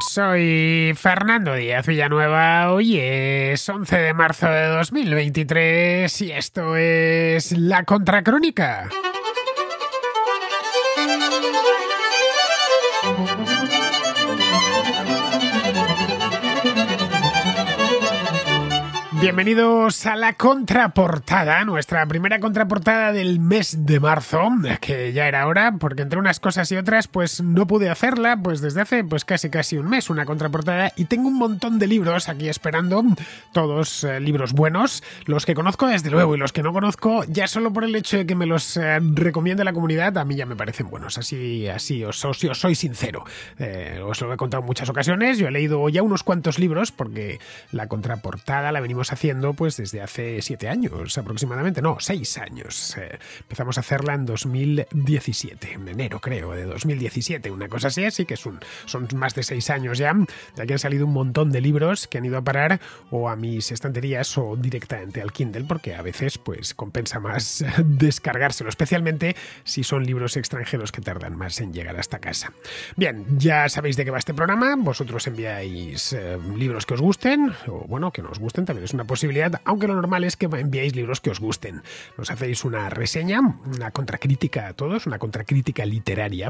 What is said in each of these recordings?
Soy Fernando Díaz Villanueva, hoy es 11 de marzo de 2023 y esto es La Contracrónica. Bienvenidos a la contraportada, nuestra primera contraportada del mes de marzo, que ya era hora, porque entre unas cosas y otras, pues no pude hacerla, pues desde hace pues casi casi un mes una contraportada y tengo un montón de libros aquí esperando, todos eh, libros buenos, los que conozco desde luego y los que no conozco, ya solo por el hecho de que me los eh, recomiende la comunidad, a mí ya me parecen buenos, así así os, os, soy sincero. Eh, os lo he contado en muchas ocasiones, yo he leído ya unos cuantos libros porque la contraportada la venimos a haciendo pues desde hace siete años aproximadamente, no, seis años. Eh, empezamos a hacerla en 2017, en enero creo, de 2017, una cosa así, así que son más de seis años ya, Aquí han salido un montón de libros que han ido a parar o a mis estanterías o directamente al Kindle, porque a veces pues compensa más descargárselo, especialmente si son libros extranjeros que tardan más en llegar hasta casa. Bien, ya sabéis de qué va este programa, vosotros enviáis eh, libros que os gusten, o bueno, que nos gusten, también es una posibilidad, aunque lo normal es que enviéis libros que os gusten. Nos hacéis una reseña, una contracrítica a todos, una contracrítica literaria,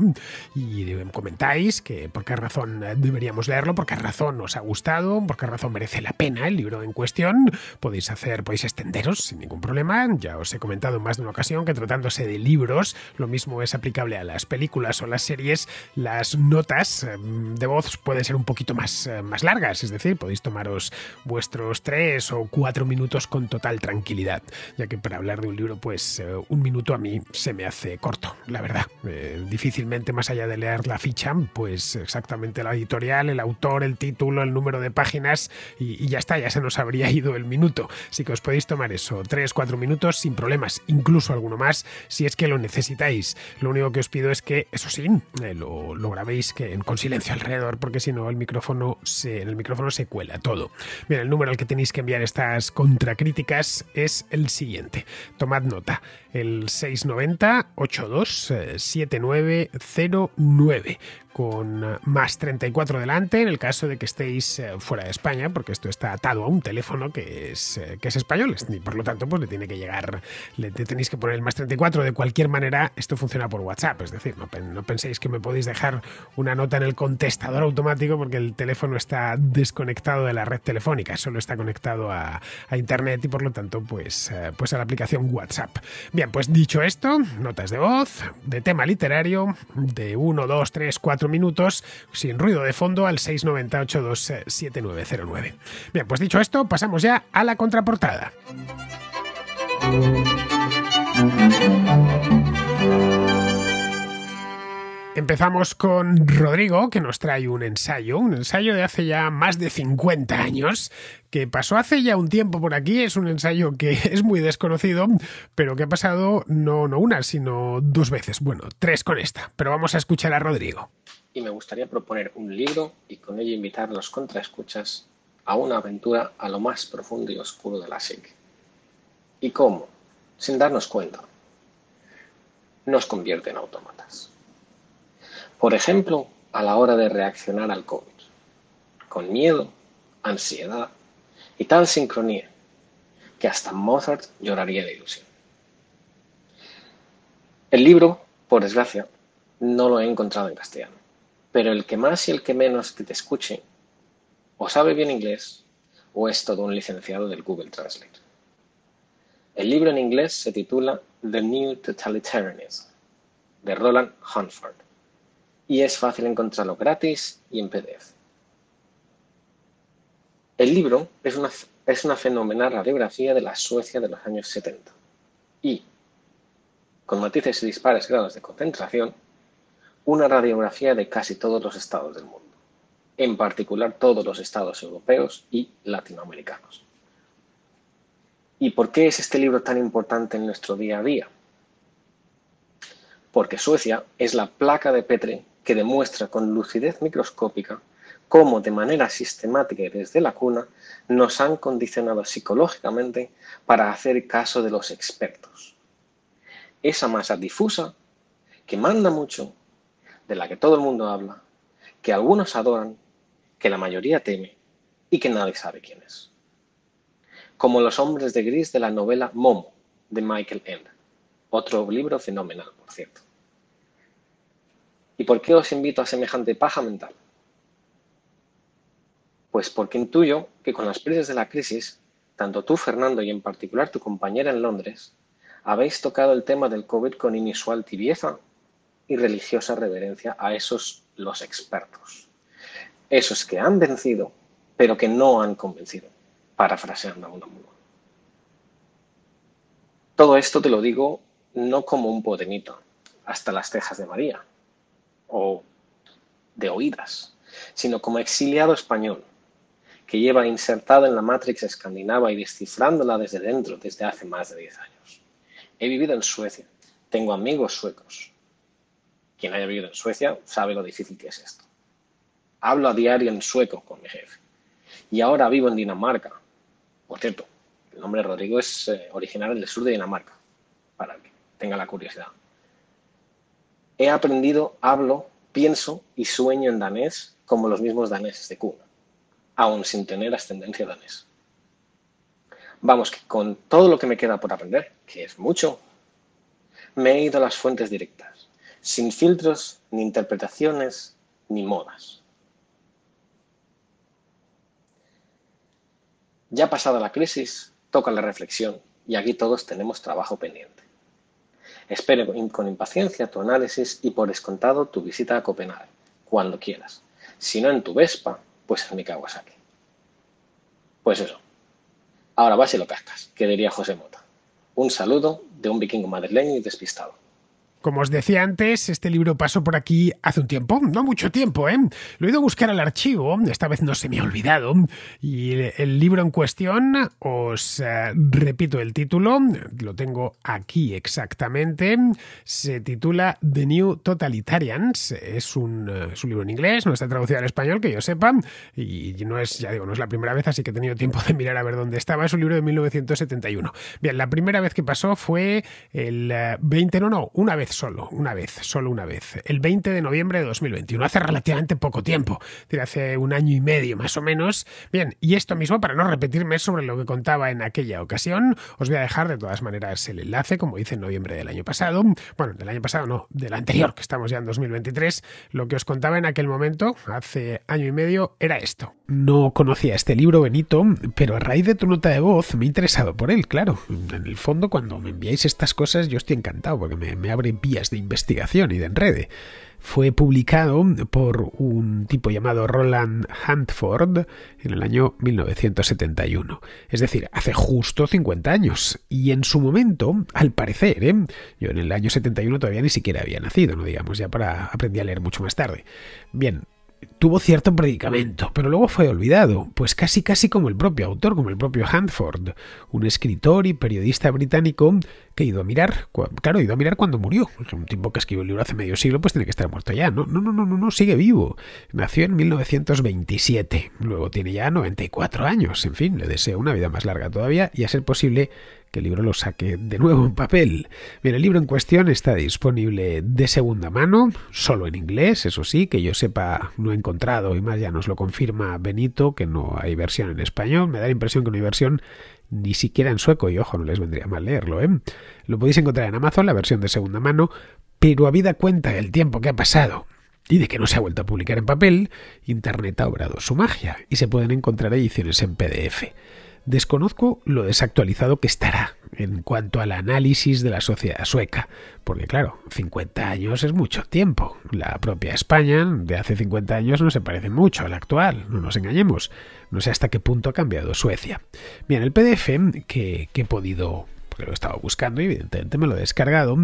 y comentáis que por qué razón deberíamos leerlo, por qué razón os ha gustado, por qué razón merece la pena el libro en cuestión. Podéis hacer, podéis extenderos sin ningún problema. Ya os he comentado en más de una ocasión que tratándose de libros, lo mismo es aplicable a las películas o las series, las notas em, de voz pueden ser un poquito más, eh, más largas, es decir, podéis tomaros vuestros tres o cuatro minutos con total tranquilidad, ya que para hablar de un libro, pues eh, un minuto a mí se me hace corto, la verdad. Eh, difícilmente, más allá de leer la ficha, pues exactamente la editorial, el autor, el título, el número de páginas y, ya está, ya se nos habría ido el minuto. Así que os podéis tomar eso, tres, cuatro minutos sin problemas, incluso alguno más si es que lo necesitáis. Lo único que os pido es que, eso sí, eh, lo, grabéis que, en, con silencio alrededor, porque si no, el micrófono se, en el micrófono se cuela todo. Mira el número al que tenéis que enviar es este estas contracríticas es el siguiente. Tomad nota, el 690 82 7909 con eh, más 34 delante en el caso de que estéis eh, fuera de España, porque esto está atado a un teléfono que es, eh, que es español y por lo tanto pues le tiene que llegar, le tenéis que poner el más 34. De cualquier manera, esto funciona por WhatsApp, es decir, no, penséis que me podéis dejar una nota en el contestador automático porque el teléfono está desconectado de la red telefónica, solo está conectado a, a Internet y por lo tanto pues, pues a la aplicación WhatsApp. Bien, pues dicho esto, notas de voz, de tema literario, de 1, 2, 3, 4, minutos, sin ruido de fondo, al 698-27909. Bien, pues dicho esto, pasamos ya a la contraportada. Empezamos con Rodrigo, que nos trae un ensayo, un ensayo de hace ya más de 50 años, que pasó hace ya un tiempo por aquí, es un ensayo que es muy desconocido, pero que ha pasado no, no una, sino dos veces, bueno, tres con esta, pero vamos a escuchar a Rodrigo. Y me gustaría proponer un libro y con ello invitar a los contraescuchas a una aventura a lo más profundo y oscuro de la SIC. ¿Y cómo? Sin darnos cuenta. Nos convierte en autómatas. Por ejemplo, a la hora de reaccionar al COVID, con miedo, ansiedad y tal sincronía que hasta Mozart lloraría de ilusión. El libro, por desgracia, no lo he encontrado en castellano, pero el que más y el que menos que te escuche o sabe bien inglés o es todo un licenciado del Google Translate. El libro en inglés se titula The New Totalitarianism, de Roland Hanford y es fácil encontrarlo gratis y en PDF. El libro es una, es una fenomenal radiografía de la Suecia de los años 70 y, con matices y dispares grados de concentración, una radiografía de casi todos los estados del mundo, en particular todos los estados europeos y latinoamericanos. ¿Y por qué es este libro tan importante en nuestro día a día? Porque Suecia es la placa de Petre que demuestra con lucidez microscópica cómo de manera sistemática y desde la cuna nos han condicionado psicológicamente para hacer caso de los expertos. Esa masa difusa, que manda mucho, de la que todo el mundo habla, que algunos adoran, que la mayoría teme y que nadie sabe quién es. Como los hombres de gris de la novela Momo, de Michael Ende, otro libro fenomenal, por cierto. ¿Y por qué os invito a semejante paja mental? Pues porque intuyo que con las prisas de la crisis, tanto tú, Fernando, y en particular tu compañera en Londres, habéis tocado el tema del COVID con inusual tibieza y religiosa reverencia a esos los expertos. Esos que han vencido, pero que no han convencido, parafraseando a uno mismo. Todo esto te lo digo no como un potenito, hasta las cejas de María, o de oídas, sino como exiliado español, que lleva insertado en la Matrix escandinava y descifrándola desde dentro desde hace más de 10 años. He vivido en Suecia, tengo amigos suecos. Quien haya vivido en Suecia sabe lo difícil que es esto. Hablo a diario en sueco con mi jefe. Y ahora vivo en Dinamarca. Por cierto, el nombre Rodrigo es eh, original originario del sur de Dinamarca, para que tenga la curiosidad. He aprendido, hablo, pienso y sueño en danés como los mismos daneses de cuna, aún sin tener ascendencia danesa. Vamos, que con todo lo que me queda por aprender, que es mucho, me he ido a las fuentes directas, sin filtros, ni interpretaciones, ni modas. Ya pasada la crisis, toca la reflexión y aquí todos tenemos trabajo pendiente. Espero con impaciencia tu análisis y por descontado tu visita a Copenhague, cuando quieras. Si no en tu Vespa, pues en mi Kawasaki. Pues eso. Ahora vas y lo cascas, que diría José Mota. Un saludo de un vikingo madrileño y despistado. Como os decía antes, este libro pasó por aquí hace un tiempo, no mucho tiempo, ¿eh? Lo he ido a buscar al archivo, esta vez no se me ha olvidado. Y el libro en cuestión, os eh, repito el título, lo tengo aquí exactamente, se titula The New Totalitarians, es un, libro en inglés, no está traducido al español, que yo sepa, y no es, ya digo, no es la primera vez, así que he tenido tiempo de mirar a ver dónde estaba, es un libro de 1971. Bien, la primera vez que pasó fue el 20, eh, no, no, una vez solo, una vez, solo una vez, el 20 de noviembre de 2021, hace relativamente poco tiempo, hace un año y medio más o menos. Bien, y esto mismo, para no repetirme sobre lo que contaba en aquella ocasión, os voy a dejar de todas maneras el enlace, como hice en noviembre del año pasado, bueno, del año pasado no, del anterior, que estamos ya en 2023, lo que os contaba en aquel momento, hace año y medio, era esto. No conocía este libro, Benito, pero a raíz de tu nota de voz me he interesado por él, claro. En el fondo, cuando me enviáis estas cosas, yo estoy encantado, porque me, me abre vías de investigación y de enrede. Fue publicado por un tipo llamado Roland Huntford en el año 1971, es decir, hace justo 50 años. Y en su momento, al parecer, ¿eh? yo en el año 71 todavía ni siquiera había nacido, no digamos, ya para aprendí a leer mucho más tarde. Bien, tuvo cierto predicamento, pero luego fue olvidado, pues casi casi como el propio autor, como el propio Hanford, un escritor y periodista británico que ido a mirar, claro, ido a mirar cuando murió, un tipo que escribió el libro hace medio siglo, pues tiene que estar muerto ya, no, no, no, no, no, sigue vivo, nació en 1927, luego tiene ya 94 años, en fin, le deseo una vida más larga todavía y a ser posible que el libro lo saque de nuevo en papel. Bien, el libro en cuestión está disponible de segunda mano, solo en inglés, eso sí, que yo sepa, no he encontrado, y más ya nos lo confirma Benito, que no hay versión en español. Me da la impresión que no hay versión ni siquiera en sueco, y ojo, no les vendría mal leerlo, ¿eh? Lo podéis encontrar en Amazon, la versión de segunda mano, pero a vida cuenta del tiempo que ha pasado y de que no se ha vuelto a publicar en papel, Internet ha obrado su magia y se pueden encontrar ediciones en PDF. Desconozco lo desactualizado que estará en cuanto al análisis de la sociedad sueca, porque claro, 50 años es mucho tiempo. La propia España de hace 50 años no se parece mucho a la actual, no nos engañemos. No sé hasta qué punto ha cambiado Suecia. Bien, el PDF que, he podido, porque lo estaba buscando y evidentemente me lo he descargado,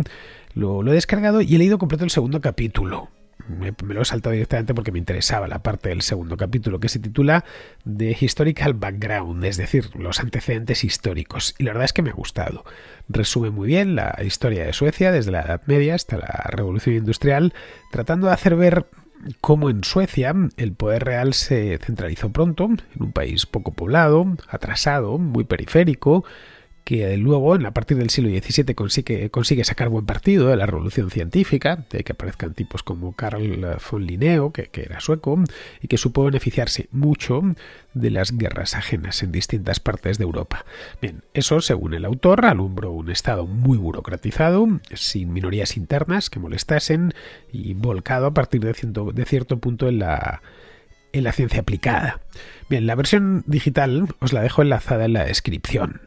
lo he descargado y he leído completo el segundo capítulo, me, lo he saltado directamente porque me interesaba la parte del segundo capítulo que se titula The Historical Background, es decir, los antecedentes históricos. Y la verdad es que me ha gustado. Resume muy bien la historia de Suecia desde la Edad Media hasta la Revolución Industrial, tratando de hacer ver cómo en Suecia el poder real se centralizó pronto, en un país poco poblado, atrasado, muy periférico, que luego en la partir del siglo XVII consigue, sacar buen partido de ¿eh? la revolución científica, de que aparezcan tipos como Carl von Linneo, que, era sueco, y que supo beneficiarse mucho de las guerras ajenas en distintas partes de Europa. Bien, eso, según el autor, alumbró un Estado muy burocratizado, sin minorías internas que molestasen, y volcado a partir de, de cierto punto en la, en la ciencia aplicada. Bien, la versión digital os la dejo enlazada en la descripción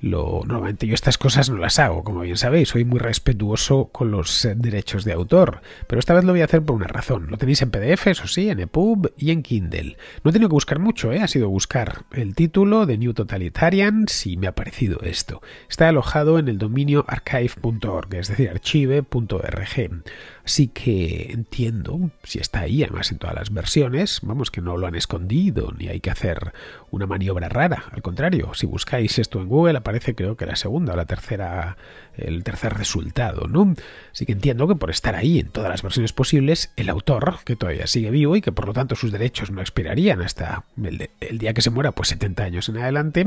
lo, normalmente yo estas cosas no las hago, como bien sabéis, soy muy respetuoso con los eh, derechos de autor, pero esta vez lo voy a hacer por una razón. Lo tenéis en PDF, eso sí, en EPUB y en Kindle. No he tenido que buscar mucho, eh, ha sido buscar el título de New Totalitarian, si me ha parecido esto. Está alojado en el dominio archive.org, es decir, archive.org sí que entiendo, si está ahí, además en todas las versiones, vamos que no lo han escondido, ni hay que hacer una maniobra rara. Al contrario, si buscáis esto en Google aparece creo que la segunda o la tercera, el tercer resultado, ¿no? Así que entiendo que por estar ahí en todas las versiones posibles, el autor, que todavía sigue vivo y que por lo tanto sus derechos no expirarían hasta el día que se muera, pues 70 años en adelante,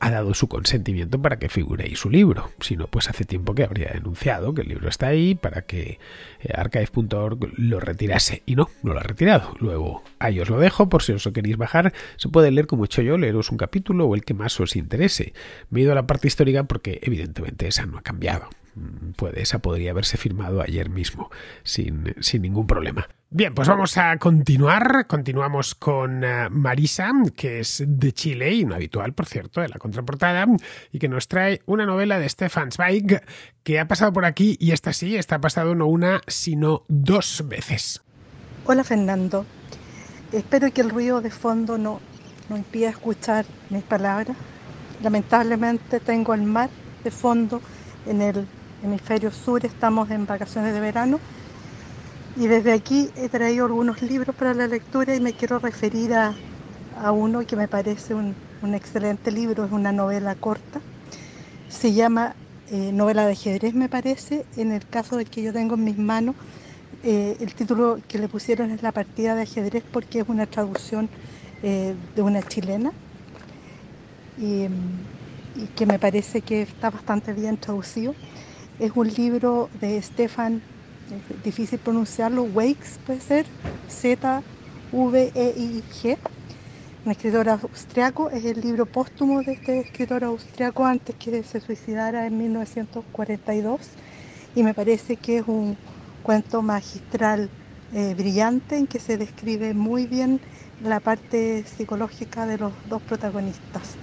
ha dado su consentimiento para que figure ahí su libro. Si no, pues hace tiempo que habría denunciado que el libro está ahí para que eh, archive.org lo retirase. Y no, no lo ha retirado. Luego, ahí os lo dejo por si os lo queréis bajar. Se puede leer como he hecho yo, leeros un capítulo o el que más os interese. Me he ido a la parte histórica porque evidentemente esa no ha cambiado. Mm, puede, esa podría haberse firmado ayer mismo sin, sin ningún problema. Bien, pues vamos a continuar. Continuamos con eh, Marisa, que es de Chile y no habitual, por cierto, de la contraportada, y que nos trae una novela de Stefan Zweig que ha pasado por aquí y esta sí, está pasado no una, sino dos veces. Hola Fernando, espero que el ruido de fondo no, no impida escuchar mis palabras. Lamentablemente tengo el mar de fondo en el hemisferio sur, estamos en vacaciones de verano y desde aquí he traído algunos libros para la lectura y me quiero referir a, uno que me parece un, excelente libro, es una novela corta. Se llama eh, Novela de ajedrez, me parece. En el caso del que yo tengo en mis manos, eh, el título que le pusieron es La partida de ajedrez porque es una traducción eh, de una chilena y, mm, y que me parece que está bastante bien traducido. Es un libro de Stefan difícil pronunciarlo, Wakes puede ser, Z-V-E-I-G. Un escritor austriaco, es el libro póstumo de este escritor austriaco antes que se suicidara en 1942 y me parece que es un cuento magistral, eh, brillante, en que se describe muy bien la parte psicológica de los dos protagonistas.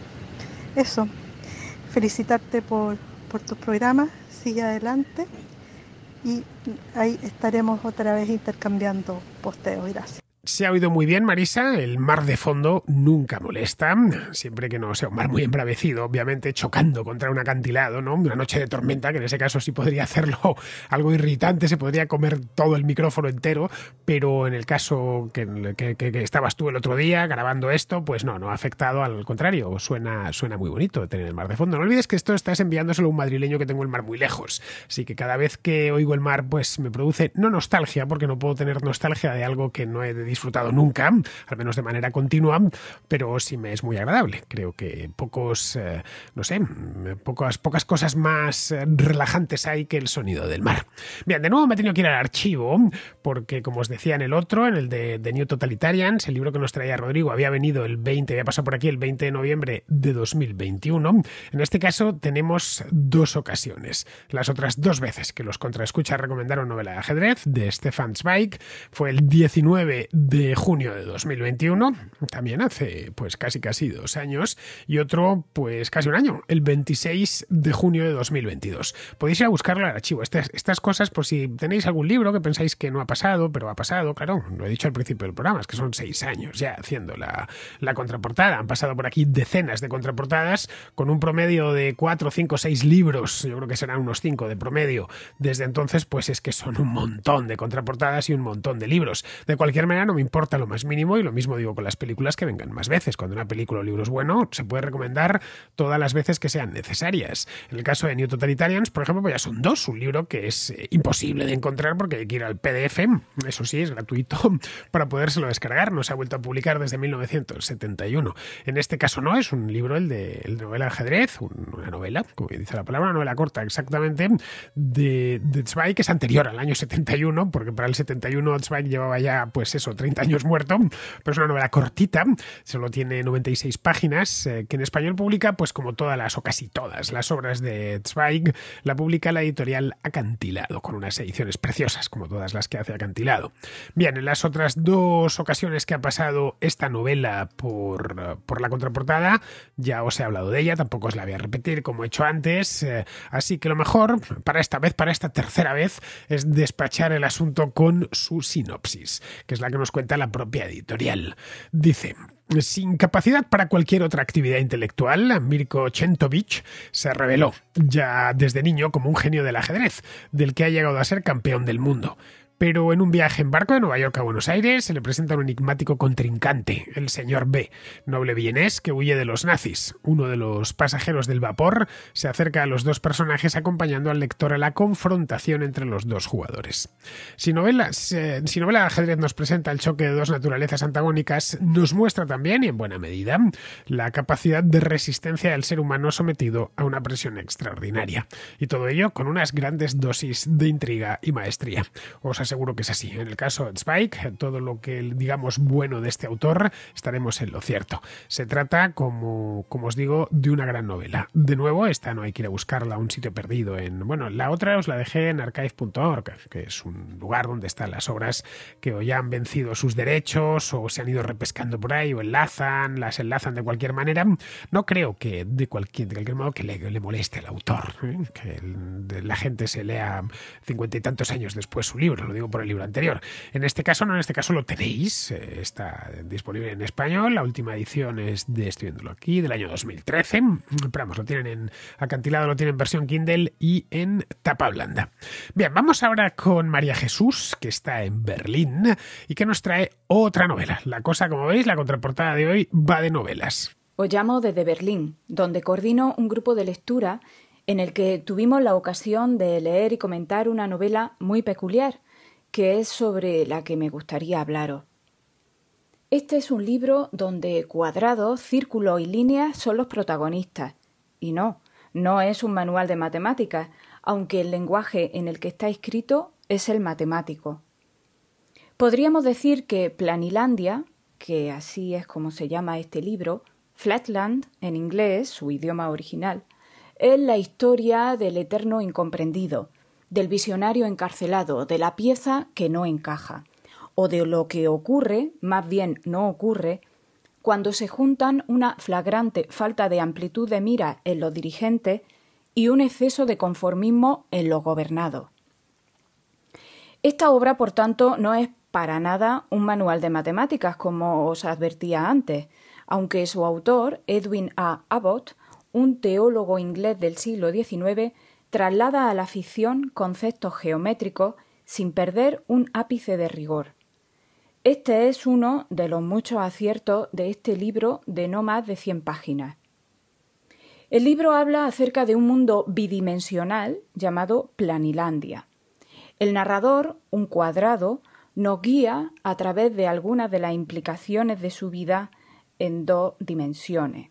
Eso, felicitarte por, por tus programas, sigue adelante y ahí estaremos otra vez intercambiando posteos. Gracias. Se ha oído muy bien, Marisa. El mar de fondo nunca molesta, siempre que no sea un mar muy embravecido, obviamente chocando contra un acantilado, ¿no? Una noche de tormenta, que en ese caso sí podría hacerlo algo irritante, se podría comer todo el micrófono entero, pero en el caso que, estabas tú el otro día grabando esto, pues no, no ha afectado, al contrario, suena, suena muy bonito tener el mar de fondo. No olvides que esto estás enviándoselo a un madrileño que tengo el mar muy lejos, así que cada vez que oigo el mar, pues me produce no nostalgia, porque no puedo tener nostalgia de algo que no he dedicado disfrutado nunca, al menos de manera continua, pero sí me es muy agradable. Creo que pocos, eh, no sé, pocas, pocas cosas más eh, relajantes hay que el sonido del mar. Bien, de nuevo me he tenido que ir al archivo, porque como os decía en el otro, en el de, The New Totalitarians, el libro que nos traía Rodrigo había venido el 20, había pasado por aquí el 20 de noviembre de 2021. En este caso tenemos dos ocasiones. Las otras dos veces que los contraescuchas recomendaron novela de ajedrez de Stefan Zweig fue el 19 de de junio de 2021, también hace pues casi casi dos años, y otro pues casi un año, el 26 de junio de 2022. Podéis ir a buscarlo al archivo. Estas, cosas, por si tenéis algún libro que pensáis que no ha pasado, pero ha pasado, claro, lo he dicho al principio del programa, es que son seis años ya haciendo la, la contraportada. Han pasado por aquí decenas de contraportadas con un promedio de cuatro, cinco, seis libros, yo creo que serán unos cinco de promedio. Desde entonces, pues es que son un montón de contraportadas y un montón de libros. De cualquier manera, no me importa lo más mínimo y lo mismo digo con las películas que vengan más veces. Cuando una película o libro es bueno, se puede recomendar todas las veces que sean necesarias. En el caso de New Totalitarians, por ejemplo, pues ya son dos, un libro que es eh, imposible de encontrar porque hay que ir al PDF, eso sí, es gratuito, para podérselo descargar. No se ha vuelto a publicar desde 1971. En este caso no, es un libro, el de, el novela ajedrez, una novela, como dice la palabra, una novela corta exactamente, de, de Zweig, que es anterior al año 71, porque para el 71 Zweig llevaba ya, pues eso, 30 años muerto, pero es una novela cortita, solo tiene 96 páginas, eh, que en español publica, pues como todas las, o casi todas, las obras de Zweig, la publica la editorial Acantilado, con unas ediciones preciosas, como todas las que hace Acantilado. Bien, en las otras dos ocasiones que ha pasado esta novela por, la contraportada, ya os he hablado de ella, tampoco os la voy a repetir como he hecho antes, eh, así que lo mejor, para esta vez, para esta tercera vez, es despachar el asunto con su sinopsis, que es la que nos cuenta la propia editorial. Dice, sin capacidad para cualquier otra actividad intelectual, Mirko Chentovich se reveló ya desde niño como un genio del ajedrez, del que ha llegado a ser campeón del mundo. Pero en un viaje en barco de Nueva York a Buenos Aires se le presenta un enigmático contrincante, el señor B, noble bienés que huye de los nazis. Uno de los pasajeros del vapor se acerca a los dos personajes acompañando al lector a la confrontación entre los dos jugadores. Si novela, si novela de ajedrez nos presenta el choque de dos naturalezas antagónicas, nos muestra también, y en buena medida, la capacidad de resistencia del ser humano sometido a una presión extraordinaria. Y todo ello con unas grandes dosis de intriga y maestría seguro que es así. En el caso de Spike, todo lo que digamos bueno de este autor, estaremos en lo cierto. Se trata, como, como os digo, de una gran novela. De nuevo, esta no hay que ir a buscarla a un sitio perdido. En, bueno, la otra os la dejé en archive.org, que es un lugar donde están las obras que ya han vencido sus derechos o se han ido repescando por ahí o enlazan, las enlazan de cualquier manera. No creo que de cualquier, modo que le, moleste al autor, ¿eh? que la gente se lea cincuenta y tantos años después su libro. Lo digo por el libro anterior. En este caso no, en este caso lo tenéis, eh, está disponible en español, la última edición es de, Estudiéndolo aquí, del año 2013, pero vamos, lo tienen en acantilado, lo tienen en versión Kindle y en tapa blanda. Bien, vamos ahora con María Jesús, que está en Berlín y que nos trae otra novela. La cosa, como veis, la contraportada de hoy va de novelas. Os llamo desde Berlín, donde coordino un grupo de lectura en el que tuvimos la ocasión de leer y comentar una novela muy peculiar, que es sobre la que me gustaría hablaros. Este es un libro donde cuadrados, círculos y líneas son los protagonistas. Y no, no es un manual de matemáticas, aunque el lenguaje en el que está escrito es el matemático. Podríamos decir que Planilandia, que así es como se llama este libro, Flatland, en inglés, su idioma original, es la historia del eterno incomprendido, del visionario encarcelado, de la pieza que no encaja, o de lo que ocurre, más bien no ocurre, cuando se juntan una flagrante falta de amplitud de mira en los dirigentes y un exceso de conformismo en los gobernados. Esta obra, por tanto, no es para nada un manual de matemáticas, como os advertía antes, aunque su autor, Edwin A. Abbott, un teólogo inglés del siglo XIX, traslada a la ficción conceptos geométricos sin perder un ápice de rigor. Este es uno de los muchos aciertos de este libro de no más de 100 páginas. El libro habla acerca de un mundo bidimensional llamado Planilandia. El narrador, un cuadrado, nos guía a través de algunas de las implicaciones de su vida en dos dimensiones.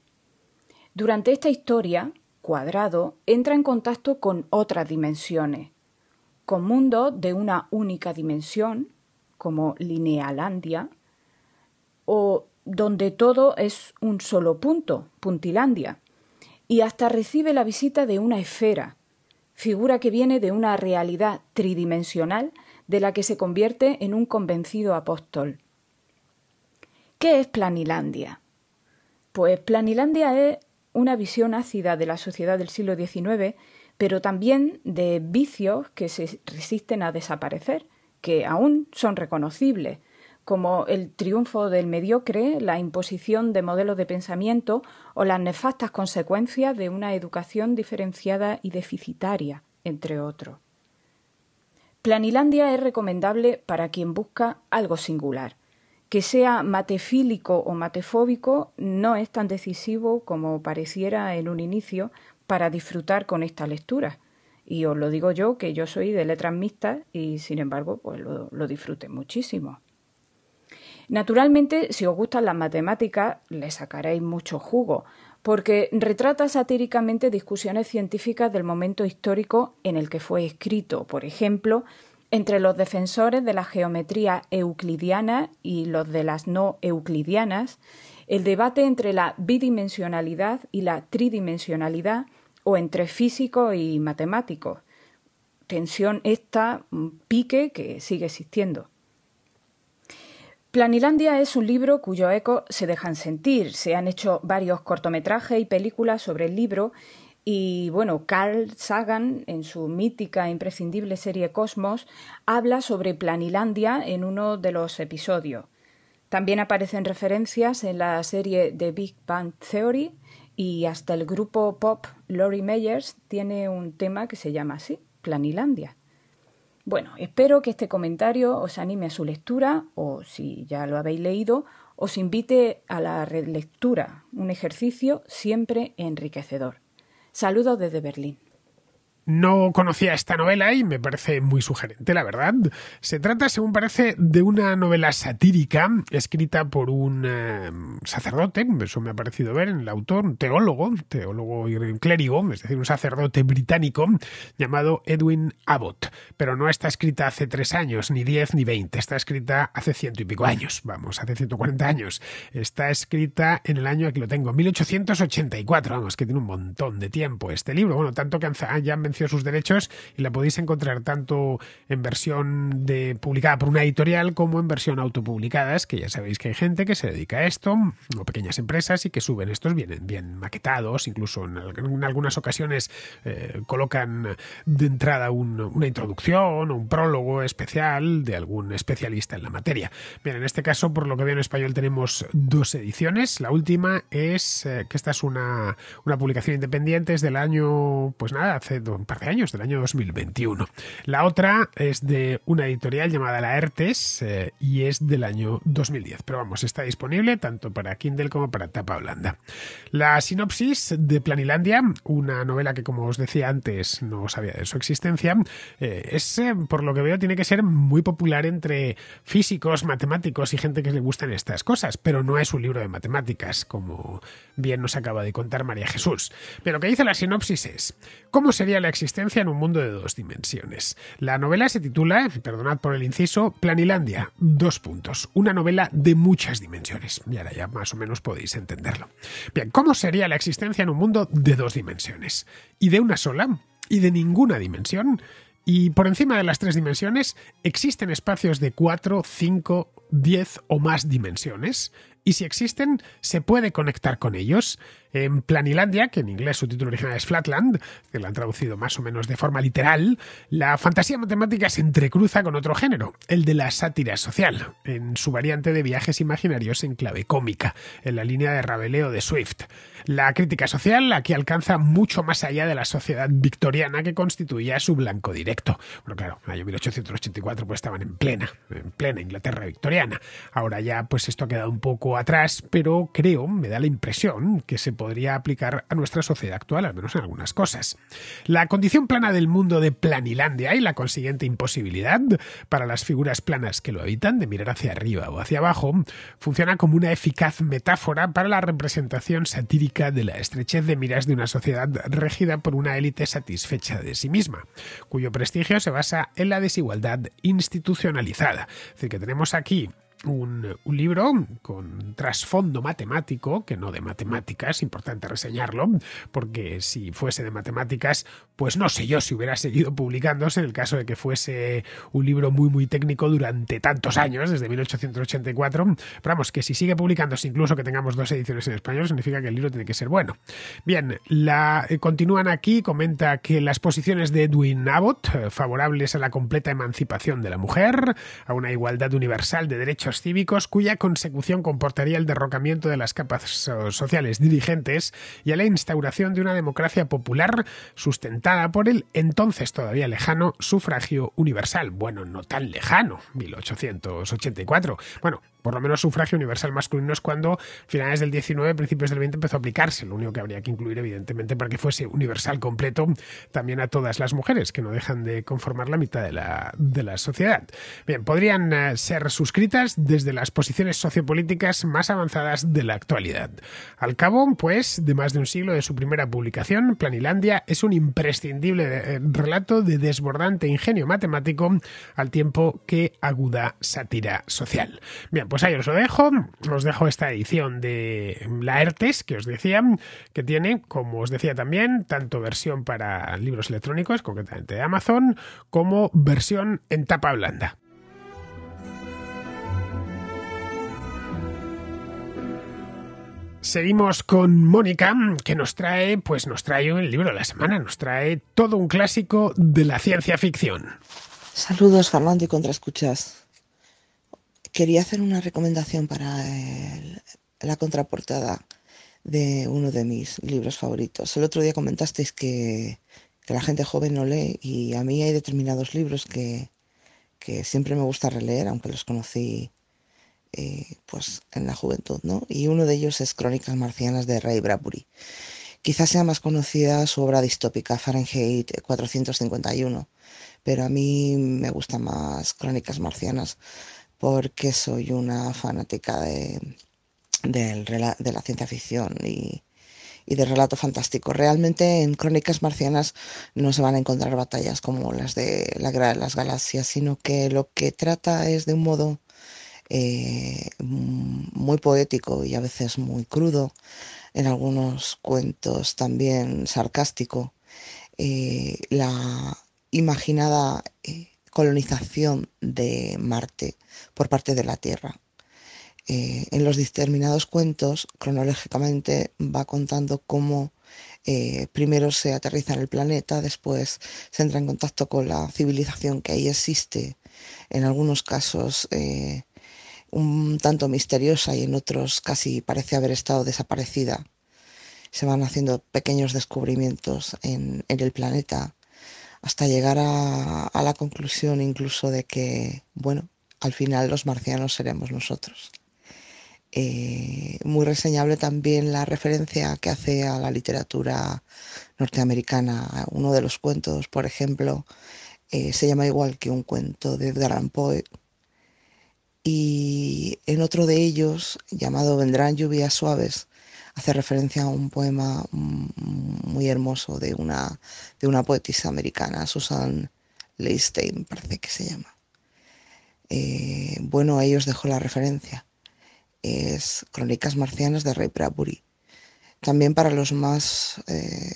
Durante esta historia, cuadrado entra en contacto con otras dimensiones, con mundos de una única dimensión, como Linealandia, o donde todo es un solo punto, Puntilandia, y hasta recibe la visita de una esfera, figura que viene de una realidad tridimensional de la que se convierte en un convencido apóstol. ¿Qué es Planilandia? Pues Planilandia es una visión ácida de la sociedad del siglo XIX, pero también de vicios que se resisten a desaparecer, que aún son reconocibles, como el triunfo del mediocre, la imposición de modelos de pensamiento o las nefastas consecuencias de una educación diferenciada y deficitaria, entre otros. Planilandia es recomendable para quien busca algo singular, que sea matefílico o matefóbico no es tan decisivo como pareciera en un inicio para disfrutar con esta lectura. Y os lo digo yo, que yo soy de letras mixtas y sin embargo pues lo, disfrute muchísimo. Naturalmente, si os gustan las matemáticas, le sacaréis mucho jugo, porque retrata satíricamente discusiones científicas del momento histórico en el que fue escrito. Por ejemplo, entre los defensores de la geometría euclidiana y los de las no euclidianas, el debate entre la bidimensionalidad y la tridimensionalidad o entre físico y matemático, Tensión esta, mm, pique que sigue existiendo. Planilandia es un libro cuyo eco se dejan sentir. Se han hecho varios cortometrajes y películas sobre el libro y bueno, Carl Sagan, en su mítica e imprescindible serie Cosmos, habla sobre Planilandia en uno de los episodios. También aparecen referencias en la serie The Big Bang Theory y hasta el grupo pop Lori Meyers tiene un tema que se llama así, Planilandia. Bueno, espero que este comentario os anime a su lectura o si ya lo habéis leído, os invite a la relectura, un ejercicio siempre enriquecedor. Saludo desde Berlín. No conocía esta novela y me parece muy sugerente, la verdad. Se trata, según parece, de una novela satírica escrita por un eh, sacerdote, eso me ha parecido ver en el autor, un teólogo, teólogo y clérigo, es decir, un sacerdote británico llamado Edwin Abbott. Pero no está escrita hace tres años, ni diez ni veinte, está escrita hace ciento y pico años, vamos, hace 140 años. Está escrita en el año, que lo tengo, 1884, vamos, que tiene un montón de tiempo este libro. Bueno, tanto que ya han sus derechos y la podéis encontrar tanto en versión de, publicada por una editorial como en versión autopublicadas, que ya sabéis que hay gente que se dedica a esto, o pequeñas empresas, y que suben estos bien, bien maquetados, incluso en, algunas ocasiones eh, colocan de entrada una introducción o un prólogo especial de algún especialista en la materia. Bien, en este caso, por lo que veo en español, tenemos dos ediciones. La última es eh, que esta es una, una publicación independiente, es del año, pues nada, hace par de años, del año 2021. La otra es de una editorial llamada La eh, y es del año 2010. Pero vamos, está disponible tanto para Kindle como para tapa Holanda. La sinopsis de Planilandia, una novela que como os decía antes no sabía de su existencia, eh, es, eh, por lo que veo, tiene que ser muy popular entre físicos, matemáticos y gente que le gustan estas cosas, pero no es un libro de matemáticas, como bien nos acaba de contar María Jesús. Pero lo que dice la sinopsis es, ¿cómo sería la existencia en un mundo de dos dimensiones. La novela se titula, perdonad por el inciso, Planilandia, dos puntos, una novela de muchas dimensiones. Y ahora ya más o menos podéis entenderlo. Bien, ¿cómo sería la existencia en un mundo de dos dimensiones? ¿Y de una sola? ¿Y de ninguna dimensión? Y por encima de las tres dimensiones existen espacios de cuatro, cinco, diez o más dimensiones. Y si existen, se puede conectar con ellos en Planilandia, que en inglés su título original es Flatland, que lo han traducido más o menos de forma literal, la fantasía matemática se entrecruza con otro género, el de la sátira social, en su variante de viajes imaginarios en clave cómica, en la línea de rabeleo de Swift. La crítica social aquí alcanza mucho más allá de la sociedad victoriana que constituía su blanco directo. Bueno, claro, en año 1884 pues estaban en plena, en plena Inglaterra victoriana. Ahora ya pues esto ha quedado un poco atrás, pero creo, me da la impresión que se podría aplicar a nuestra sociedad actual, al menos en algunas cosas. La condición plana del mundo de Planilandia y la consiguiente imposibilidad para las figuras planas que lo habitan de mirar hacia arriba o hacia abajo funciona como una eficaz metáfora para la representación satírica de la estrechez de miras de una sociedad regida por una élite satisfecha de sí misma, cuyo prestigio se basa en la desigualdad institucionalizada. Es decir, que tenemos aquí un, libro con trasfondo matemático, que no de matemáticas, importante reseñarlo, porque si fuese de matemáticas, pues no sé yo si hubiera seguido publicándose en el caso de que fuese un libro muy muy técnico durante tantos años, desde 1884. Pero vamos, que si sigue publicándose, incluso que tengamos dos ediciones en español, significa que el libro tiene que ser bueno. Bien, eh, continúan aquí, comenta que las posiciones de Edwin Abbott, eh, favorables a la completa emancipación de la mujer, a una igualdad universal de derechos cívicos cuya consecución comportaría el derrocamiento de las capas sociales dirigentes y a la instauración de una democracia popular sustentada por el entonces todavía lejano sufragio universal. Bueno, no tan lejano, 1884. Bueno, por lo menos sufragio universal masculino es cuando finales del 19, principios del 20 empezó a aplicarse, lo único que habría que incluir evidentemente para que fuese universal completo también a todas las mujeres, que no dejan de conformar la mitad de la, de la sociedad. Bien, podrían eh, ser suscritas desde las posiciones sociopolíticas más avanzadas de la actualidad. Al cabo, pues, de más de un siglo de su primera publicación, Planilandia es un imprescindible eh, relato de desbordante ingenio matemático al tiempo que aguda sátira social. Bien, pues ahí os lo dejo. Os dejo esta edición de Laertes, que os decía, que tiene, como os decía también, tanto versión para libros electrónicos, concretamente de Amazon, como versión en tapa blanda. Seguimos con Mónica, que nos trae, pues nos trae el libro de la semana, nos trae todo un clásico de la ciencia ficción. Saludos, Fernando y Contraescuchas quería hacer una recomendación para la contraportada de uno de mis libros favoritos. El otro día comentasteis que, la gente joven no lee y a mí hay determinados libros que, siempre me gusta releer, aunque los conocí eh, pues en la juventud, ¿no? Y uno de ellos es Crónicas marcianas de Ray Bradbury. Quizás sea más conocida su obra distópica Fahrenheit 451, pero a mí me gustan más Crónicas marcianas porque soy una fanática de, la ciencia ficción y, y de relato fantástico. Realmente en Crónicas Marcianas no se van a encontrar batallas como las de las Galaxias, sino que lo que trata es de un modo eh, mm, muy poético y a veces muy crudo, en algunos cuentos también sarcástico, eh, la imaginada eh, colonización de Marte por parte de la Tierra. Eh, en los determinados cuentos, cronológicamente va contando cómo eh, primero se aterriza en el planeta, después se entra en contacto con la civilización que ahí existe, en algunos casos eh, un tanto misteriosa y en otros casi parece haber estado desaparecida. Se van haciendo pequeños descubrimientos en el planeta hasta llegar a, la conclusión incluso de que, bueno, al final los marcianos seremos nosotros. Eh, muy reseñable también la referencia que hace a la literatura norteamericana. Uno de los cuentos, por ejemplo, eh, se llama igual que un cuento de Edgar Allan Poe. Y en otro de ellos, llamado Vendrán lluvias suaves, hace referencia a un poema muy hermoso de una, de una poetisa americana, Susan Leistein, parece que se llama. Eh, bueno, ahí os dejo la referencia. Es Crónicas Marcianas de Rey Bradbury. También para los más eh,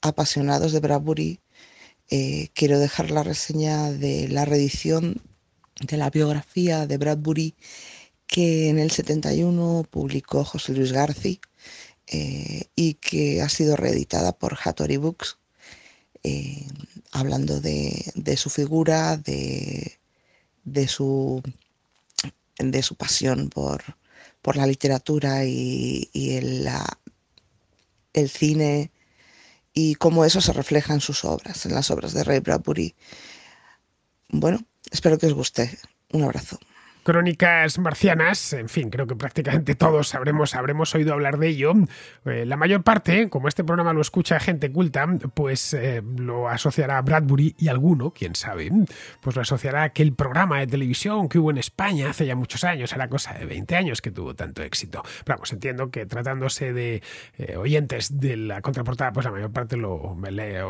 apasionados de Bradbury, eh, quiero dejar la reseña de la reedición de la biografía de Bradbury que en el 71 publicó José Luis García eh, y que ha sido reeditada por Hattori Books, eh, hablando de, su figura, de, su, pasión por, la literatura y, el, el cine y cómo eso se refleja en sus obras, en las obras de Ray Bradbury. Bueno, espero que os guste. Un abrazo. Crónicas marcianas, en fin, creo que prácticamente todos habremos, habremos oído hablar de ello. Eh, la mayor parte, como este programa lo escucha gente culta, pues eh, lo asociará a Bradbury y alguno, quién sabe, pues lo asociará a aquel programa de televisión que hubo en España hace ya muchos años, era cosa de 20 años que tuvo tanto éxito. Pero vamos, entiendo que tratándose de eh, oyentes de la contraportada, pues la mayor parte lo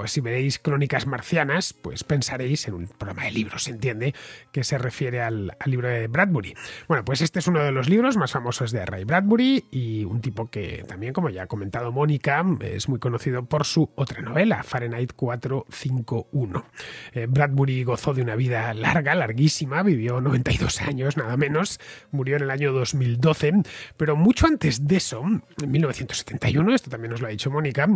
Si veréis Crónicas marcianas, pues pensaréis en un programa de libros, se entiende, que se refiere al, al libro de Bradbury Bradbury. Bueno, pues este es uno de los libros más famosos de Ray Bradbury y un tipo que también, como ya ha comentado Mónica, es muy conocido por su otra novela, Fahrenheit 451. Eh, Bradbury gozó de una vida larga, larguísima, vivió 92 años, nada menos, murió en el año 2012, pero mucho antes de eso, en 1971, esto también nos lo ha dicho Mónica,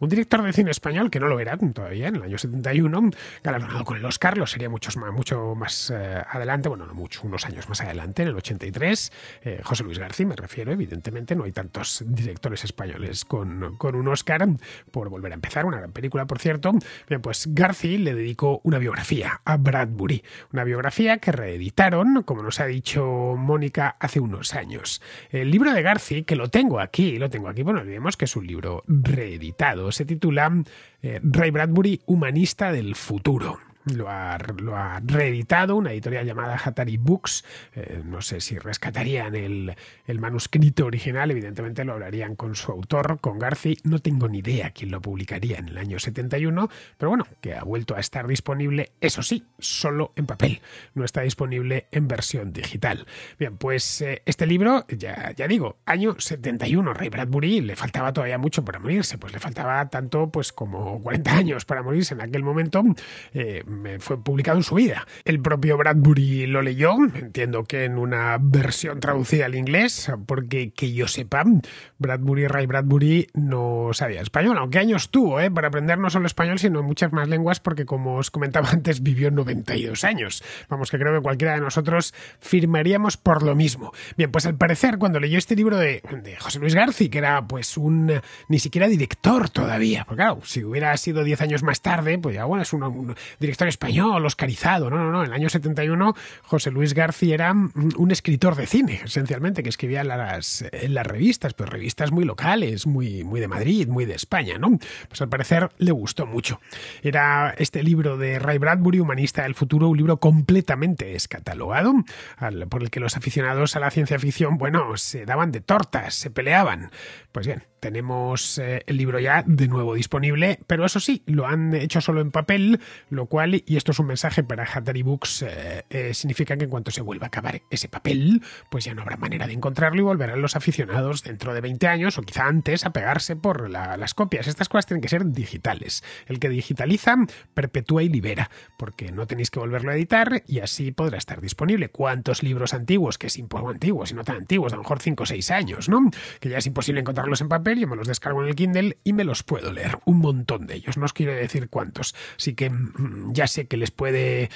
un director de cine español, que no lo era todavía, en el año 71, galardonado con el Oscar, lo sería muchos más, mucho más eh, adelante, bueno, no mucho, unos años más adelante, en el 83, eh, José Luis García, me refiero, evidentemente, no hay tantos directores españoles con, un Oscar por volver a empezar, una gran película, por cierto. pues García le dedicó una biografía a Bradbury, una biografía que reeditaron, como nos ha dicho Mónica, hace unos años. El libro de García, que lo tengo aquí, lo tengo aquí, bueno, olvidemos que es un libro reeditado, se titula eh, Rey Ray Bradbury, Humanista del Futuro lo ha, reeditado, una editorial llamada Hatari Books. Eh, no sé si rescatarían el, manuscrito original, evidentemente lo hablarían con su autor, con Garci. No tengo ni idea quién lo publicaría en el año 71, pero bueno, que ha vuelto a estar disponible, eso sí, solo en papel. No está disponible en versión digital. Bien, pues eh, este libro, ya, digo, año 71, Ray Bradbury, le faltaba todavía mucho para morirse, pues le faltaba tanto pues como 40 años para morirse en aquel momento. Eh, fue publicado en su vida. El propio Bradbury lo leyó, entiendo que en una versión traducida al inglés, porque que yo sepa, Bradbury, Ray Bradbury no sabía español, aunque años tuvo ¿eh? para aprender no solo español, sino muchas más lenguas, porque como os comentaba antes, vivió 92 años. Vamos, que creo que cualquiera de nosotros firmaríamos por lo mismo. Bien, pues al parecer, cuando leyó este libro de, José Luis García, que era pues un ni siquiera director todavía, porque claro, si hubiera sido 10 años más tarde, pues ya bueno, es un director español, oscarizado. No, no, no. En el año 71, José Luis García era mm, un escritor de cine, esencialmente, que escribía en las, revistas, pero revistas muy locales, muy, muy de Madrid, muy de España, ¿no? Pues al parecer le gustó mucho. Era este libro de Ray Bradbury, Humanista del Futuro, un libro completamente descatalogado, por el que los aficionados a la ciencia ficción, bueno, se daban de tortas, se peleaban. Pues bien, tenemos eh, el libro ya de nuevo disponible, pero eso sí, lo han hecho solo en papel, lo cual y esto es un mensaje para Hattery Books, eh, eh, significa que en cuanto se vuelva a acabar ese papel, pues ya no habrá manera de encontrarlo y volverán los aficionados dentro de 20 años o quizá antes a pegarse por las copias. Estas cosas tienen que ser digitales. El que digitaliza perpetúa y libera, porque no tenéis que volverlo a editar y así podrá estar disponible. ¿Cuántos libros antiguos, que es poco antiguos y no tan antiguos, a lo mejor 5 o 6 años, ¿no? Que ya es imposible encontrarlos en papel, yo me los descargo en el Kindle y me los puedo leer. Un montón de ellos, no os quiero decir cuántos. Así que mm, ya sé que les puede... Eh,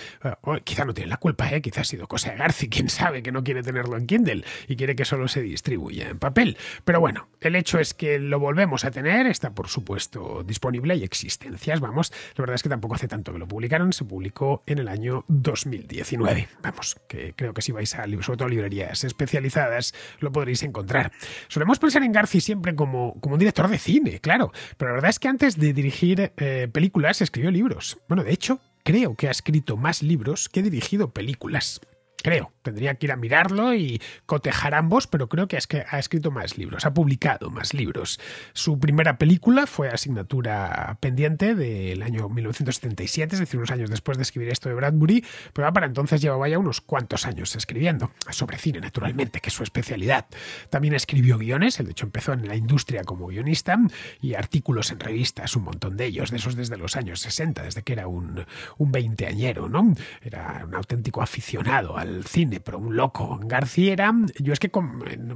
oh, quizá no tienen la culpa, ¿eh? quizá ha sido cosa de Garci, quién sabe que no quiere tenerlo en Kindle y quiere que solo se distribuya en papel. Pero bueno, el hecho es que lo volvemos a tener, está por supuesto disponible, y existencias, vamos, la verdad es que tampoco hace tanto que lo publicaron, se publicó en el año 2019. Vamos, que creo que si vais a sobre todo librerías especializadas, lo podréis encontrar. Solemos pensar en Garci siempre como, como un director de cine, claro, pero la verdad es que antes de dirigir eh, películas escribió libros. Bueno, de hecho, Creo que ha escrito más libros que ha dirigido películas. Creo tendría que ir a mirarlo y cotejar ambos, pero creo que, es que ha escrito más libros, ha publicado más libros. Su primera película fue asignatura pendiente del año 1977, es decir, unos años después de escribir esto de Bradbury, pero para entonces llevaba ya unos cuantos años escribiendo, sobre cine naturalmente, que es su especialidad. También escribió guiones, de hecho empezó en la industria como guionista, y artículos en revistas, un montón de ellos, de esos desde los años 60, desde que era un, un veinteañero, ¿no? Era un auténtico aficionado al cine pero un loco. García era, yo es que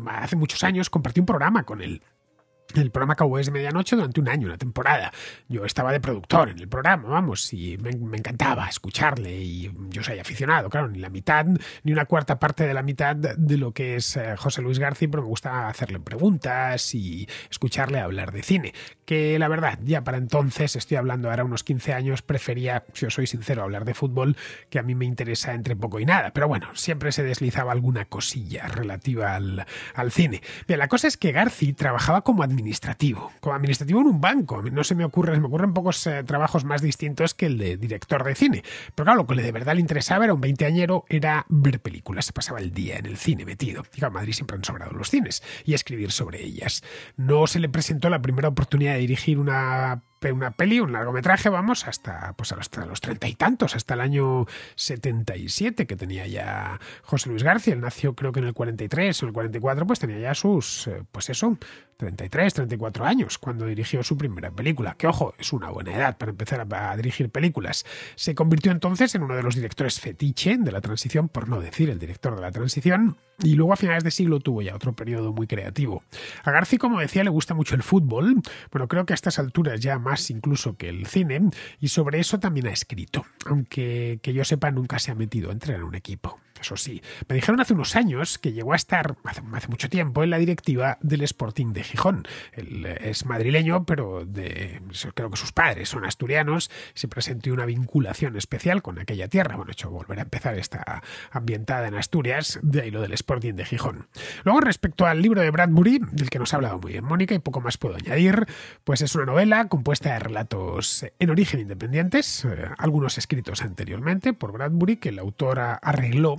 hace muchos años compartí un programa con él el programa acabó de Medianoche durante un año, una temporada. Yo estaba de productor en el programa, vamos, y me, encantaba escucharle. Y yo soy aficionado, claro, ni la mitad, ni una cuarta parte de la mitad de lo que es eh, José Luis García, pero me gusta hacerle preguntas y escucharle hablar de cine. Que la verdad, ya para entonces, estoy hablando ahora unos 15 años, prefería, si os soy sincero, hablar de fútbol, que a mí me interesa entre poco y nada. Pero bueno, siempre se deslizaba alguna cosilla relativa al, al cine. Bien, la cosa es que García trabajaba como administrador administrativo. Como administrativo en un banco. No se me ocurre, me ocurren pocos eh, trabajos más distintos que el de director de cine. Pero claro, lo que de verdad le interesaba era un veinteañero, era ver películas. Se pasaba el día en el cine metido. Y en Madrid siempre han sobrado los cines. Y escribir sobre ellas. No se le presentó la primera oportunidad de dirigir una una peli, un largometraje, vamos, hasta, pues hasta los treinta y tantos, hasta el año 77 que tenía ya José Luis García. Él nació creo que en el 43 o el 44, pues tenía ya sus, eh, pues eso, 33, 34 años cuando dirigió su primera película. Que ojo, es una buena edad para empezar a, a dirigir películas. Se convirtió entonces en uno de los directores fetiche de la transición, por no decir el director de la transición. Y luego a finales de siglo tuvo ya otro periodo muy creativo. A García, como decía, le gusta mucho el fútbol. Bueno, creo que a estas alturas ya más incluso que el cine, y sobre eso también ha escrito, aunque que yo sepa nunca se ha metido a entrar en un equipo eso sí. Me dijeron hace unos años que llegó a estar, hace, mucho tiempo, en la directiva del Sporting de Gijón. Él eh, es madrileño, pero creo que sus padres son asturianos. se presentó una vinculación especial con aquella tierra. Bueno, de hecho, volver a empezar esta ambientada en Asturias, de ahí lo del Sporting de Gijón. Luego, respecto al libro de Bradbury, del que nos ha hablado muy bien Mónica y poco más puedo añadir, pues es una novela compuesta de relatos en origen independientes, eh, algunos escritos anteriormente por Bradbury, que la autora arregló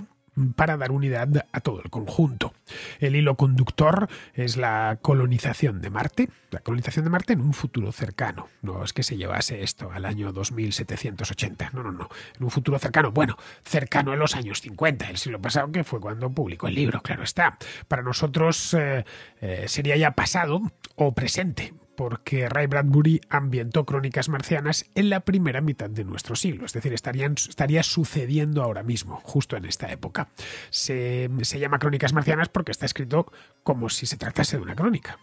para dar unidad a todo el conjunto. El hilo conductor es la colonización de Marte, la colonización de Marte en un futuro cercano. No es que se llevase esto al año 2780, no, no, no, en un futuro cercano, bueno, cercano a los años 50, el siglo pasado que fue cuando publicó el libro, claro está. Para nosotros eh, eh, sería ya pasado o presente, porque Ray Bradbury ambientó crónicas marcianas en la primera mitad de nuestro siglo, es decir, estarían, estaría sucediendo ahora mismo, justo en esta época. Se, se llama crónicas marcianas porque está escrito como si se tratase de una crónica,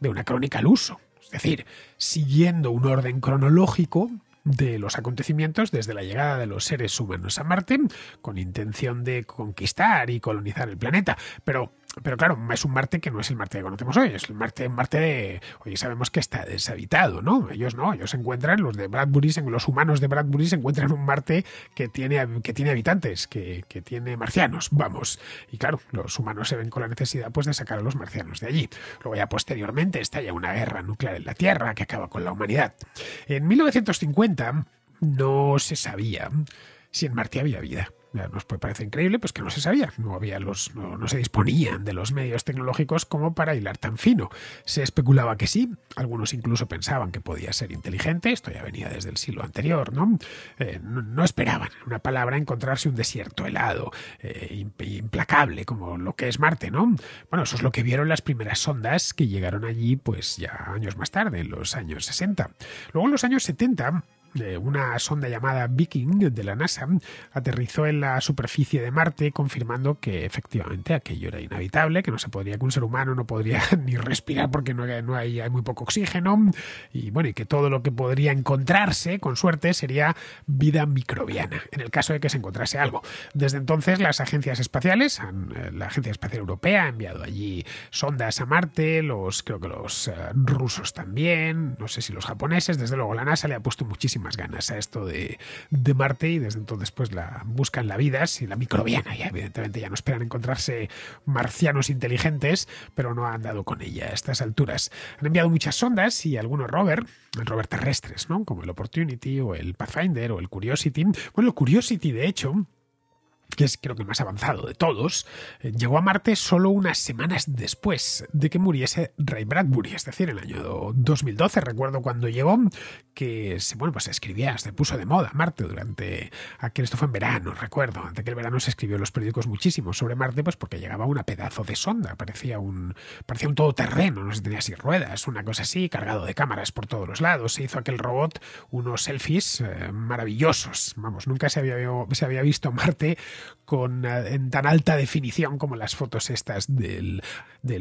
de una crónica al uso, es decir, siguiendo un orden cronológico de los acontecimientos desde la llegada de los seres humanos a Marte, con intención de conquistar y colonizar el planeta, pero pero claro, es un Marte que no es el Marte que conocemos hoy, es el Marte, Marte de. Hoy sabemos que está deshabitado, ¿no? Ellos no, ellos se encuentran, los de Bradbury, los humanos de Bradbury se encuentran un Marte que tiene, que tiene habitantes, que, tiene marcianos, vamos. Y claro, los humanos se ven con la necesidad pues, de sacar a los marcianos de allí. Luego, ya posteriormente, estalla una guerra nuclear en la Tierra que acaba con la humanidad. En 1950 no se sabía si en Marte había vida. Nos puede parecer increíble, pues que no se sabía, no, había los, no, se disponían de los medios tecnológicos como para hilar tan fino. Se especulaba que sí, algunos incluso pensaban que podía ser inteligente, esto ya venía desde el siglo anterior, ¿no? Eh, no, esperaban, en una palabra, encontrarse un desierto helado, eh, implacable, como lo que es Marte, ¿no? Bueno, eso es lo que vieron las primeras sondas que llegaron allí, pues ya años más tarde, en los años 60. Luego en los años 70, una sonda llamada Viking de la NASA aterrizó en la superficie de Marte confirmando que efectivamente aquello era inhabitable, que no se podría, que un ser humano no podría ni respirar porque no, hay, muy poco oxígeno y bueno, que todo lo que podría encontrarse con suerte sería vida microbiana, en el caso de que se encontrase algo. Desde entonces las agencias espaciales, eh, la Agencia Espacial Europea ha enviado allí sondas a Marte, los creo que los eh, rusos también, no sé si los japoneses, desde luego la NASA le ha puesto muchísimo más ganas a esto de, Marte y desde entonces pues la buscan la vida, si la microbiana, y evidentemente ya no esperan encontrarse marcianos inteligentes, pero no han dado con ella a estas alturas. Han enviado muchas sondas y algunos rover, rover terrestres, ¿no? Como el Opportunity o el Pathfinder o el Curiosity. Bueno, el Curiosity de hecho que es creo que el más avanzado de todos, eh, llegó a Marte solo unas semanas después de que muriese Ray Bradbury, es decir, en el año 2012. Recuerdo cuando llegó que se, bueno, pues se escribía, se puso de moda Marte durante aquel, esto fue en verano, recuerdo, de aquel verano se escribió en los periódicos muchísimo sobre Marte, pues porque llegaba una pedazo de sonda, parecía un, parecía un todoterreno, no se tenía así ruedas, una cosa así, cargado de cámaras por todos los lados. Se hizo aquel robot unos selfies eh, maravillosos, vamos, nunca se había, se había visto Marte con eh, en tan alta definición como las fotos estas del,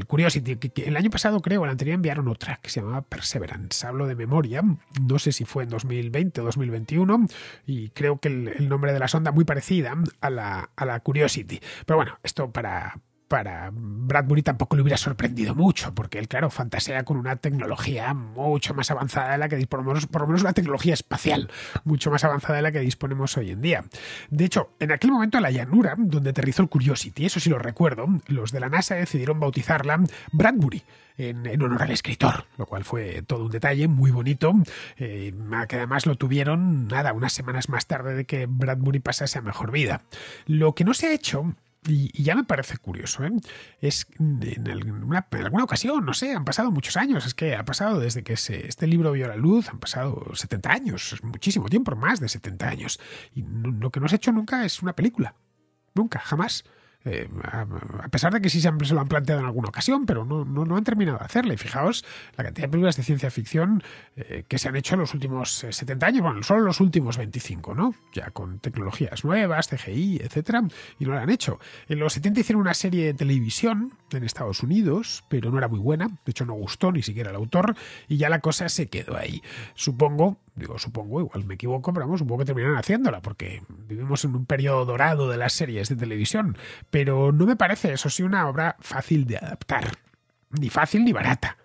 Curiosity. Que, el año pasado, creo, la anterior enviaron otra que se llamaba Perseverance. Hablo de memoria, no sé si fue en 2020 o 2021, y creo que el, nombre de la sonda muy parecida a a la Curiosity. Pero bueno, esto para para Bradbury tampoco le hubiera sorprendido mucho, porque él, claro, fantasea con una tecnología mucho más avanzada de la que disponemos, por lo menos una tecnología espacial mucho más avanzada de la que disponemos hoy en día. De hecho, en aquel momento la llanura donde aterrizó el Curiosity, eso sí lo recuerdo, los de la NASA decidieron bautizarla Bradbury. En, honor al escritor, lo cual fue todo un detalle muy bonito, eh, que además lo tuvieron, nada, unas semanas más tarde de que Bradbury pasase a mejor vida. Lo que no se ha hecho y, ya me parece curioso, ¿eh? es en, alguna, ocasión, no sé, han pasado muchos años, es que ha pasado desde que este libro vio la luz, han pasado 70 años, muchísimo tiempo, más de 70 años, y lo que no has hecho nunca es una película, nunca, jamás. Eh, a pesar de que sí se, han, se, lo han planteado en alguna ocasión, pero no, no, han terminado de hacerle Y fijaos la cantidad de películas de ciencia ficción eh, que se han hecho en los últimos 70 eh, años, bueno, solo en los últimos 25, ¿no? Ya con tecnologías nuevas, CGI, etcétera, y no han hecho. En los 70 hicieron una serie de televisión en Estados Unidos, pero no era muy buena, de hecho no gustó ni siquiera el autor, y ya la cosa se quedó ahí. Supongo digo, supongo, igual me equivoco, pero vamos, supongo que terminan haciéndola, porque vivimos en un periodo dorado de las series de televisión, pero no me parece, eso sí, una obra fácil de adaptar, ni fácil ni barata.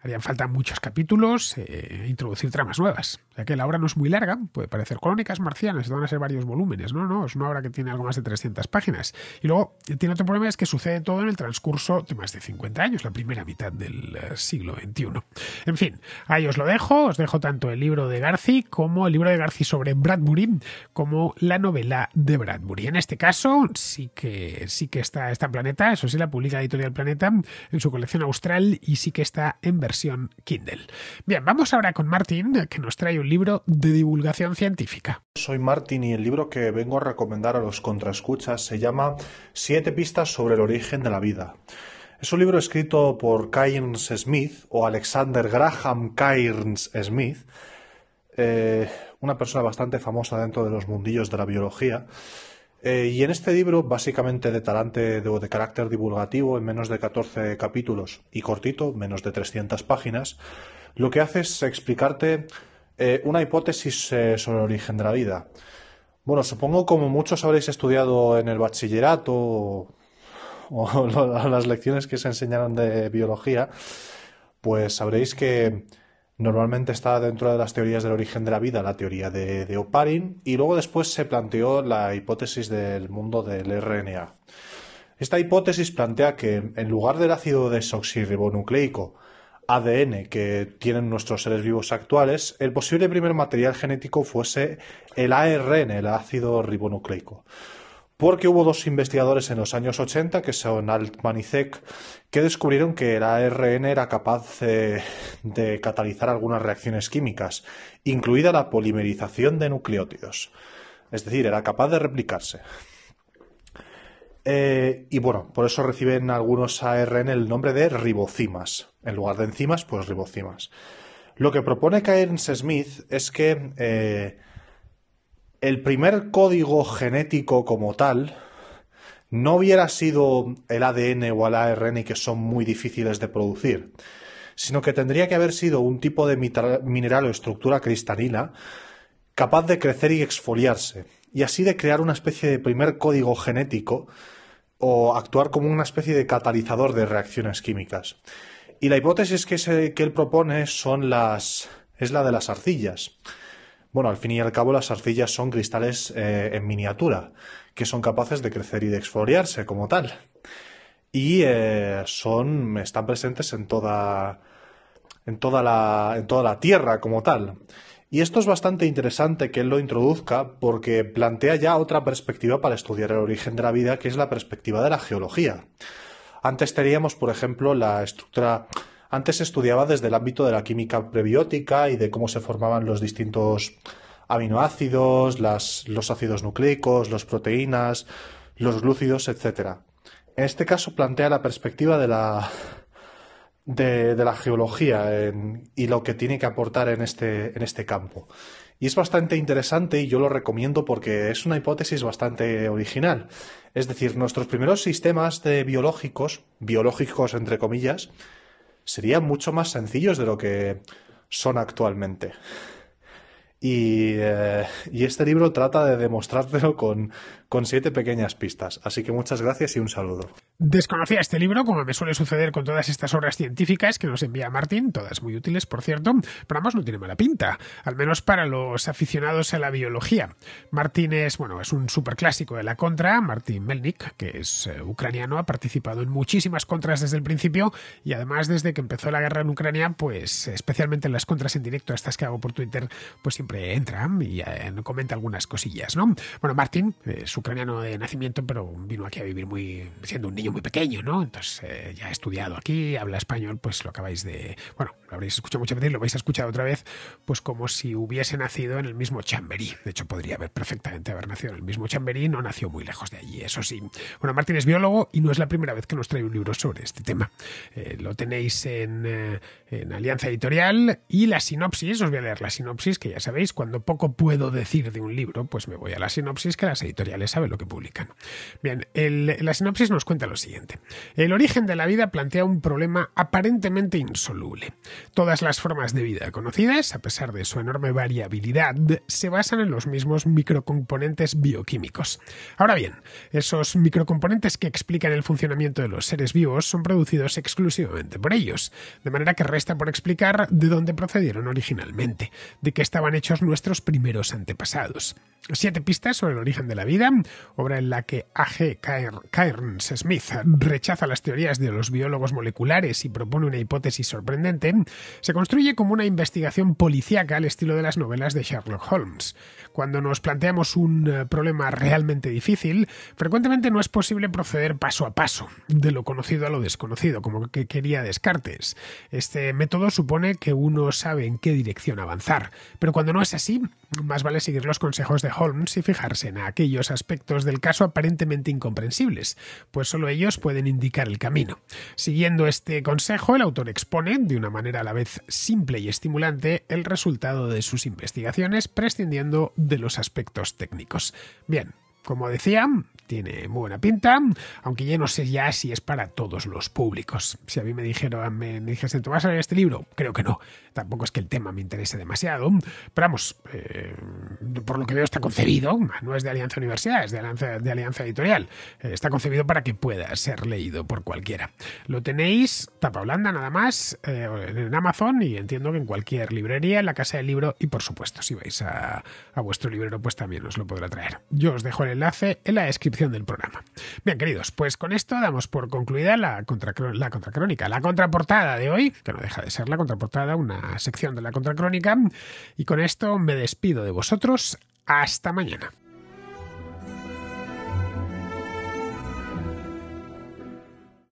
Harían falta muchos capítulos, e introducir tramas nuevas. Ya que la obra no es muy larga, puede parecer crónicas marcianas, van a ser varios volúmenes, no, no, es una obra que tiene algo más de 300 páginas. Y luego eh, tiene otro problema, es que sucede todo en el transcurso de más de 50 años, la primera mitad del eh, siglo XXI. En fin, ahí os lo dejo, os dejo tanto el libro de Garci como el libro de Garci sobre Bradbury, como la novela de Bradbury. En este caso, sí que, sí que está, está en Planeta, eso sí, la publica Editorial Planeta en su colección austral y sí que está en versión Kindle. Bien, vamos ahora con Martín, que nos trae un libro de divulgación científica. Soy Martín y el libro que vengo a recomendar a los contraescuchas se llama Siete pistas sobre el origen de la vida. Es un libro escrito por Cairns Smith o Alexander Graham Cairns Smith, eh, una persona bastante famosa dentro de los mundillos de la biología. Eh, y en este libro, básicamente de talante de, de carácter divulgativo, en menos de 14 capítulos y cortito, menos de 300 páginas, lo que hace es explicarte eh, una hipótesis eh, sobre el origen de la vida. Bueno, supongo como muchos habréis estudiado en el bachillerato o, las lecciones que se enseñaron de biología, pues sabréis que normalmente está dentro de las teorías del origen de la vida la teoría de, de Oparin y luego después se planteó la hipótesis del mundo del RNA. Esta hipótesis plantea que en lugar del ácido desoxirribonucleico, ADN que tienen nuestros seres vivos actuales, el posible primer material genético fuese el ARN, el ácido ribonucleico. Porque hubo dos investigadores en los años 80, que son Altman y Zeck, que descubrieron que el ARN era capaz de catalizar algunas reacciones químicas, incluida la polimerización de nucleótidos. Es decir, era capaz de replicarse. Eh, y bueno, por eso reciben algunos ARN el nombre de ribocimas. En lugar de enzimas, pues ribocimas. Lo que propone Cairns Smith es que eh, el primer código genético como tal no hubiera sido el ADN o el ARN que son muy difíciles de producir, sino que tendría que haber sido un tipo de mineral o estructura cristalina capaz de crecer y exfoliarse, y así de crear una especie de primer código genético o actuar como una especie de catalizador de reacciones químicas. Y la hipótesis que, él propone son las, es la de las arcillas. Bueno, al fin y al cabo las arcillas son cristales eh, en miniatura, que son capaces de crecer y de exfoliarse como tal. Y eh, son, están presentes en toda, en toda, la, en toda la Tierra como tal. Y esto es bastante interesante que él lo introduzca porque plantea ya otra perspectiva para estudiar el origen de la vida, que es la perspectiva de la geología. Antes teníamos, por ejemplo, la estructura antes se estudiaba desde el ámbito de la química prebiótica y de cómo se formaban los distintos aminoácidos, los ácidos nucleicos, las proteínas, los glúcidos, etc. En este caso plantea la perspectiva de la, de, la geología y lo que tiene que aportar este, en este, campo. Y es bastante interesante y yo lo recomiendo porque es una hipótesis bastante original. Es decir, nuestros primeros sistemas biológicos, biológicos entre comillas, serían mucho más sencillos de lo que son actualmente. Y, eh, y este libro trata de demostrártelo con, con siete pequeñas pistas. Así que muchas gracias y un saludo. Desconocía este libro, como me suele suceder con todas estas obras científicas que nos envía Martín, todas muy útiles, por cierto, pero ambos no tiene mala pinta, al menos para los aficionados a la biología. Martín es, bueno, es un superclásico de la contra, Martín Melnik, que es eh, ucraniano, ha participado en muchísimas contras desde el principio y además desde que empezó la guerra en Ucrania, pues especialmente en las contras en directo, estas que hago por Twitter, pues siempre entran y comentan eh, comenta algunas cosillas, ¿no? Bueno, Martín es ucraniano de nacimiento, pero vino aquí a vivir muy siendo un niño muy pequeño, ¿no? Entonces eh, ya ha estudiado aquí, habla español, pues lo acabáis de, bueno, lo habréis escuchado muchas veces, lo vais a escuchar otra vez, pues como si hubiese nacido en el mismo Chamberí. De hecho, podría haber perfectamente haber nacido en el mismo Chamberí, no nació muy lejos de allí, eso sí. Bueno, Martín es biólogo y no es la primera vez que nos trae un libro sobre este tema. Eh, lo tenéis en, eh, en Alianza Editorial y la sinopsis, os voy a leer la sinopsis, que ya sabéis, cuando poco puedo decir de un libro, pues me voy a la sinopsis que las editoriales sabe lo que publican. Bien, la sinopsis nos cuenta lo siguiente. El origen de la vida plantea un problema aparentemente insoluble. Todas las formas de vida conocidas, a pesar de su enorme variabilidad, se basan en los mismos microcomponentes bioquímicos. Ahora bien, esos microcomponentes que explican el funcionamiento de los seres vivos son producidos exclusivamente por ellos, de manera que resta por explicar de dónde procedieron originalmente, de qué estaban hechos nuestros primeros antepasados. Siete pistas sobre el origen de la vida, obra en la que A.G. Cairns Smith rechaza las teorías de los biólogos moleculares y propone una hipótesis sorprendente, se construye como una investigación policíaca al estilo de las novelas de Sherlock Holmes. Cuando nos planteamos un eh, problema realmente difícil, frecuentemente no es posible proceder paso a paso, de lo conocido a lo desconocido, como que quería Descartes. Este método supone que uno sabe en qué dirección avanzar, pero cuando no es así, más vale seguir los consejos de Holmes y fijarse en aquellos aspectos aspectos del caso aparentemente incomprensibles, pues solo ellos pueden indicar el camino. Siguiendo este consejo, el autor expone, de una manera a la vez simple y estimulante, el resultado de sus investigaciones, prescindiendo de los aspectos técnicos. Bien, como decía, tiene muy buena pinta, aunque ya no sé ya si es para todos los públicos. Si a mí me dijeron, me, me ¿tú vas a leer este libro? Creo que no. Tampoco es que el tema me interese demasiado, pero vamos, eh, por lo que veo está concebido, no es de Alianza Universidad, es de Alianza, de Alianza Editorial. Eh, está concebido para que pueda ser leído por cualquiera. Lo tenéis tapa blanda nada más eh, en Amazon y entiendo que en cualquier librería, en la casa del libro y por supuesto si vais a, a vuestro librero pues también os lo podrá traer. Yo os dejo el enlace en la descripción del programa. Bien, queridos, pues con esto damos por concluida la, contra, la contracrónica, la contraportada de hoy, que no deja de ser la contraportada, una sección de la contracrónica, y con esto me despido de vosotros. Hasta mañana.